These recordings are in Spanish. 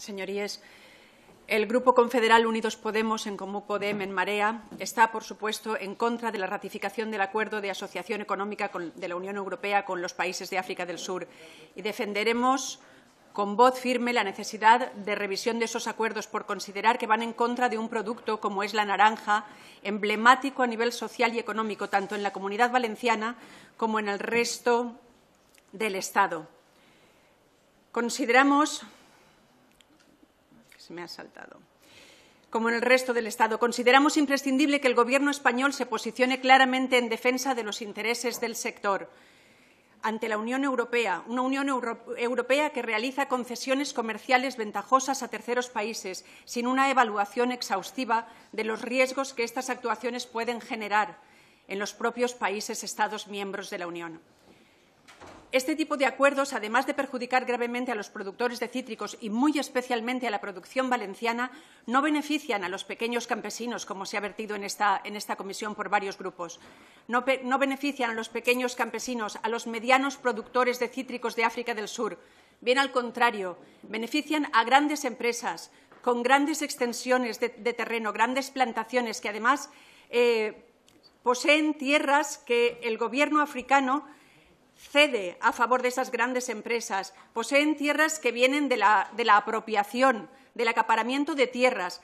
Señorías, el Grupo Confederal Unidos Podemos en común Podem en Marea está, por supuesto, en contra de la ratificación del Acuerdo de Asociación Económica de la Unión Europea con los países de África del Sur y defenderemos con voz firme la necesidad de revisión de esos acuerdos por considerar que van en contra de un producto como es la naranja, emblemático a nivel social y económico, tanto en la comunidad valenciana como en el resto del Estado. Consideramos me ha saltado. Como en el resto del Estado, consideramos imprescindible que el Gobierno español se posicione claramente en defensa de los intereses del sector ante la Unión Europea, una Unión Europea que realiza concesiones comerciales ventajosas a terceros países sin una evaluación exhaustiva de los riesgos que estas actuaciones pueden generar en los propios países Estados miembros de la Unión. Este tipo de acuerdos, además de perjudicar gravemente a los productores de cítricos y muy especialmente a la producción valenciana, no benefician a los pequeños campesinos, como se ha vertido en esta, comisión por varios grupos. No, benefician a los pequeños campesinos, a los medianos productores de cítricos de África del Sur. Bien al contrario, benefician a grandes empresas con grandes extensiones de, terreno, grandes plantaciones que además eh, poseen tierras que el Gobierno africano cede a favor de esas grandes empresas, poseen tierras que vienen de la, de la apropiación, del acaparamiento de tierras.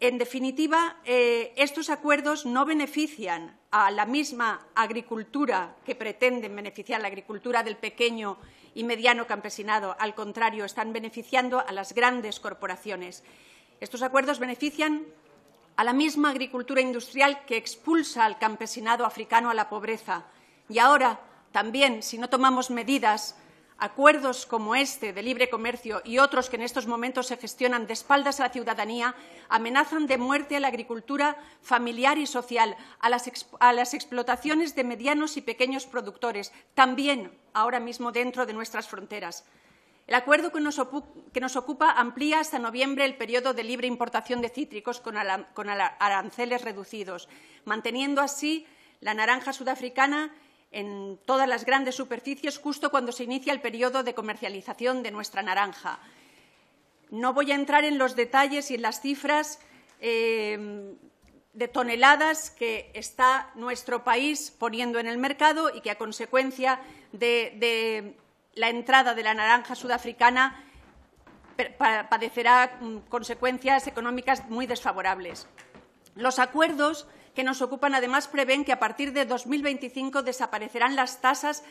En definitiva, eh, estos acuerdos no benefician a la misma agricultura que pretenden beneficiar, la agricultura del pequeño y mediano campesinado. Al contrario, están beneficiando a las grandes corporaciones. Estos acuerdos benefician a la misma agricultura industrial que expulsa al campesinado africano a la pobreza. Y ahora también, si no tomamos medidas, acuerdos como este de libre comercio y otros que en estos momentos se gestionan de espaldas a la ciudadanía amenazan de muerte a la agricultura familiar y social, a las, explotaciones de medianos y pequeños productores, también ahora mismo dentro de nuestras fronteras. El acuerdo que nos, ocupa amplía hasta noviembre el periodo de libre importación de cítricos con aranceles reducidos, manteniendo así la naranja sudafricana en todas las grandes superficies justo cuando se inicia el periodo de comercialización de nuestra naranja. No voy a entrar en los detalles y en las cifras eh, de toneladas que está nuestro país poniendo en el mercado y que a consecuencia de, de la entrada de la naranja sudafricana padecerá mm, consecuencias económicas muy desfavorables. Los acuerdos que nos ocupan además prevén que a partir de 2025 desaparecerán las tasas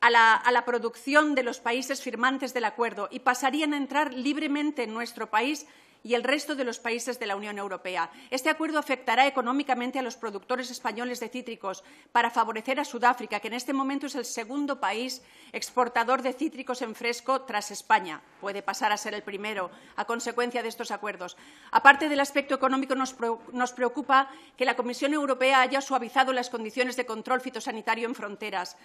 a la, a la, producción de los países firmantes del acuerdo y pasarían a entrar libremente en nuestro país y el resto de los países de la Unión Europea. Este acuerdo afectará económicamente a los productores españoles de cítricos para favorecer a Sudáfrica, que en este momento es el segundo país exportador de cítricos en fresco tras España. Puede pasar a ser el primero a consecuencia de estos acuerdos. Aparte del aspecto económico, nos, preocupa que la Comisión Europea haya suavizado las condiciones de control fitosanitario en fronteras.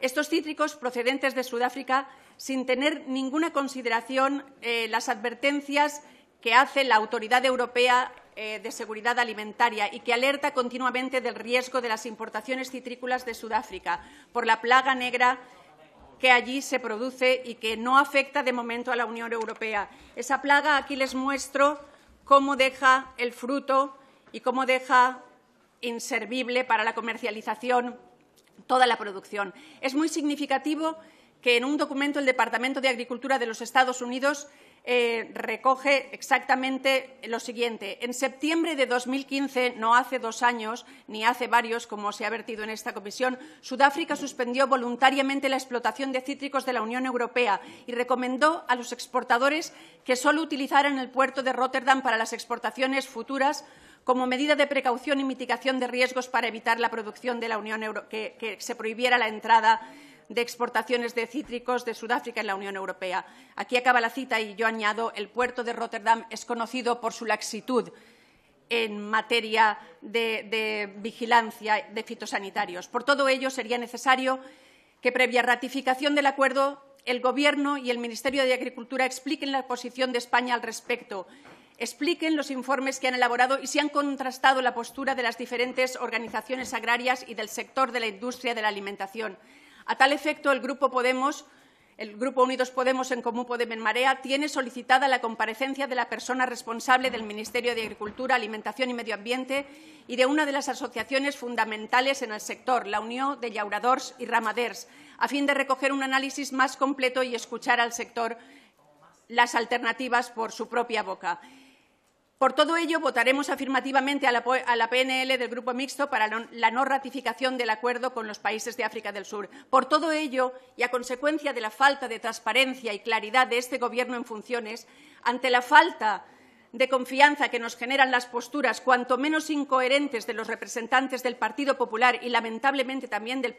Estos cítricos procedentes de Sudáfrica, sin tener ninguna consideración eh, las advertencias que hace la Autoridad Europea eh, de Seguridad Alimentaria y que alerta continuamente del riesgo de las importaciones citrícolas de Sudáfrica por la plaga negra que allí se produce y que no afecta de momento a la Unión Europea. Esa plaga aquí les muestro cómo deja el fruto y cómo deja inservible para la comercialización toda la producción. Es muy significativo que en un documento el Departamento de Agricultura de los Estados Unidos eh, recoge exactamente lo siguiente. En septiembre de 2015, no hace dos años ni hace varios, como se ha vertido en esta comisión, Sudáfrica suspendió voluntariamente la explotación de cítricos de la Unión Europea y recomendó a los exportadores que solo utilizaran el puerto de Rotterdam para las exportaciones futuras como medida de precaución y mitigación de riesgos para evitar la producción de la Unión Europea, que se prohibiera la entrada de exportaciones de cítricos de Sudáfrica en la Unión Europea. Aquí acaba la cita y yo añado, el puerto de Rotterdam es conocido por su laxitud en materia de, de vigilancia de fitosanitarios. Por todo ello, sería necesario que, previa ratificación del acuerdo, el Gobierno y el Ministerio de Agricultura expliquen la posición de España al respecto expliquen los informes que han elaborado y si han contrastado la postura de las diferentes organizaciones agrarias y del sector de la industria de la alimentación. A tal efecto, el Grupo Unidos Podemos en Común Podem en Marea tiene solicitada la comparecencia de la persona responsable del Ministerio de Agricultura, Alimentación y Medio Ambiente y de una de las asociaciones fundamentales en el sector, la Unión de Llauradors y Ramaders, a fin de recoger un análisis más completo y escuchar al sector las alternativas por su propia boca. Por todo ello, votaremos afirmativamente a la, PNL del Grupo Mixto para la no ratificación del acuerdo con los países de África del Sur. Por todo ello, y a consecuencia de la falta de transparencia y claridad de este Gobierno en funciones, ante la falta de confianza que nos generan las posturas cuanto menos incoherentes de los representantes del Partido Popular y, lamentablemente, también del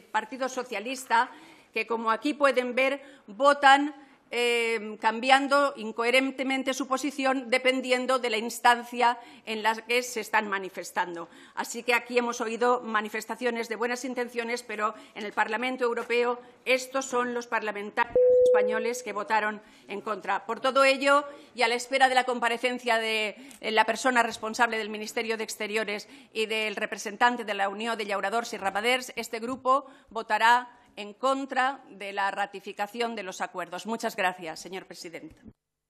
Partido Socialista, que, como aquí pueden ver, votan Em, cambiando incoherentemente su posición dependiendo de la instancia en la que se están manifestando. Así que aquí hemos oído manifestaciones de buenas intenciones, pero en el Parlamento Europeo estos son los parlamentarios españoles que votaron en contra. Por todo ello, y a la espera de la comparecencia de eh, la persona responsable del Ministerio de Exteriores y del representante de la Unión de Llauradors y Rapaders, este grupo votará en contra de la ratificación de los acuerdos. Muchas gracias, señor presidente.